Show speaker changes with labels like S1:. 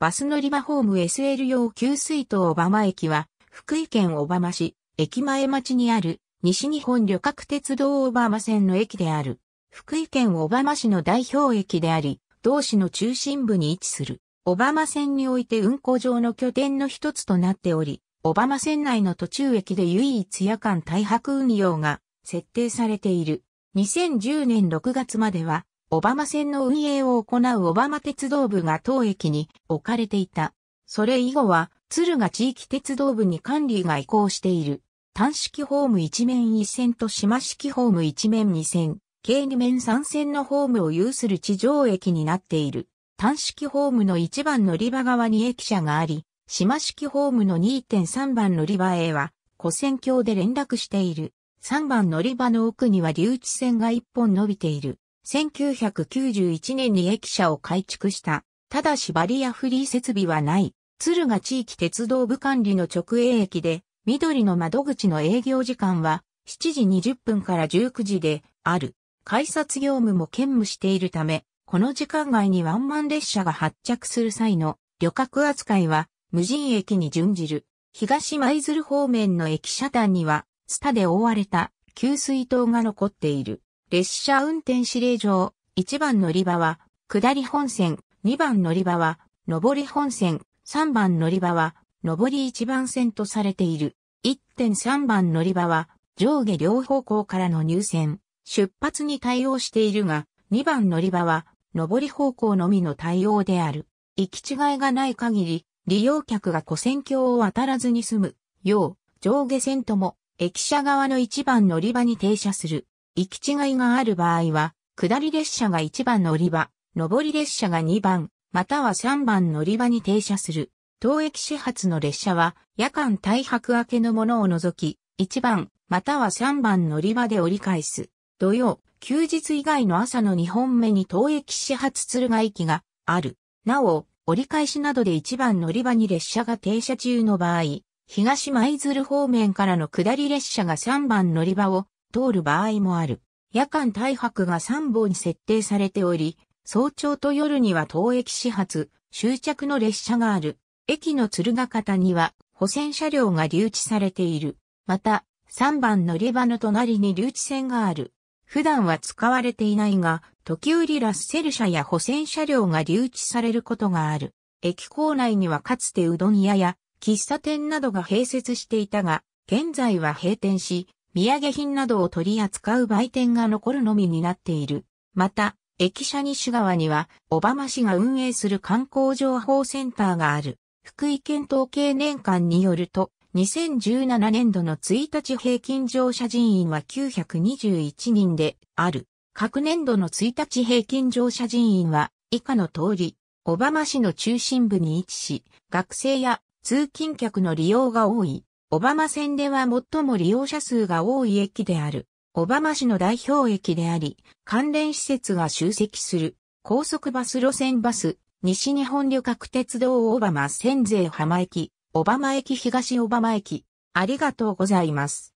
S1: バス乗り場ホーム SL 用給水塔小浜駅は、福井県小浜市、駅前町にある、西日本旅客鉄道小浜線の駅である。福井県小浜市の代表駅であり、同市の中心部に位置する。小浜線において運行上の拠点の一つとなっており、小浜線内の途中駅で唯一夜間大白運用が設定されている。2010年6月までは、オバマ線の運営を行うオバマ鉄道部が当駅に置かれていた。それ以後は、鶴が地域鉄道部に管理が移行している。単式ホーム1面1線と島式ホーム1面2線、計2面3線のホームを有する地上駅になっている。単式ホームの1番乗り場側に駅舎があり、島式ホームの2.3番乗り場へは、古線橋で連絡している。3番乗り場の奥には留置線が1本伸びている。1991年に駅舎を改築した。ただしバリアフリー設備はない。敦賀地域鉄道部管理の直営駅で、緑の窓口の営業時間は7時20分から19時である。改札業務も兼務しているため、この時間外にワンマン列車が発着する際の旅客扱いは無人駅に準じる。東舞鶴方面の駅舎端には、スタで覆われた給水塔が残っている。列車運転指令上、1番乗り場は、下り本線、2番乗り場は、上り本線、3番乗り場は、上り1番線とされている。1.3番乗り場は、上下両方向からの入線、出発に対応しているが、2番乗り場は、上り方向のみの対応である。行き違いがない限り、利用客が古線橋を渡らずに済む、よう、上下線とも、駅舎側の1番乗り場に停車する。行き違いがある場合は、下り列車が1番乗り場、上り列車が2番、または3番乗り場に停車する。当駅始発の列車は、夜間大白明けのものを除き、1番、または3番乗り場で折り返す。土曜、休日以外の朝の2本目に当駅始発鶴ヶ駅がある。なお、折り返しなどで1番乗り場に列車が停車中の場合、東舞鶴方面からの下り列車が3番乗り場を通る場合もある。夜間大白が3本設定されており、早朝と夜には当駅始発、終着の列車がある。駅の鶴ヶ方には保線車両が留置されている。また、3番乗り場の隣に留置線がある。普段は使われていないが、時折ラッセル車や保線車両が留置されることがある。駅構内にはかつてうどん屋や喫茶店などが併設していたが、現在は閉店し、土産品などを取り扱う売店が残るのみになっている。また、駅舎西側には、小浜市が運営する観光情報センターがある。福井県統計年間によると、2017年度の1日平均乗車人員は921人である。各年度の1日平均乗車人員は以下の通り、小浜市の中心部に位置し、学生や通勤客の利用が多い。オバマ線では最も利用者数が多い駅である、オバマ市の代表駅であり、関連施設が集積する、高速バス路線バス、西日本旅客鉄道オバマ線税浜駅、オバマ駅東オバマ駅、ありがとうございます。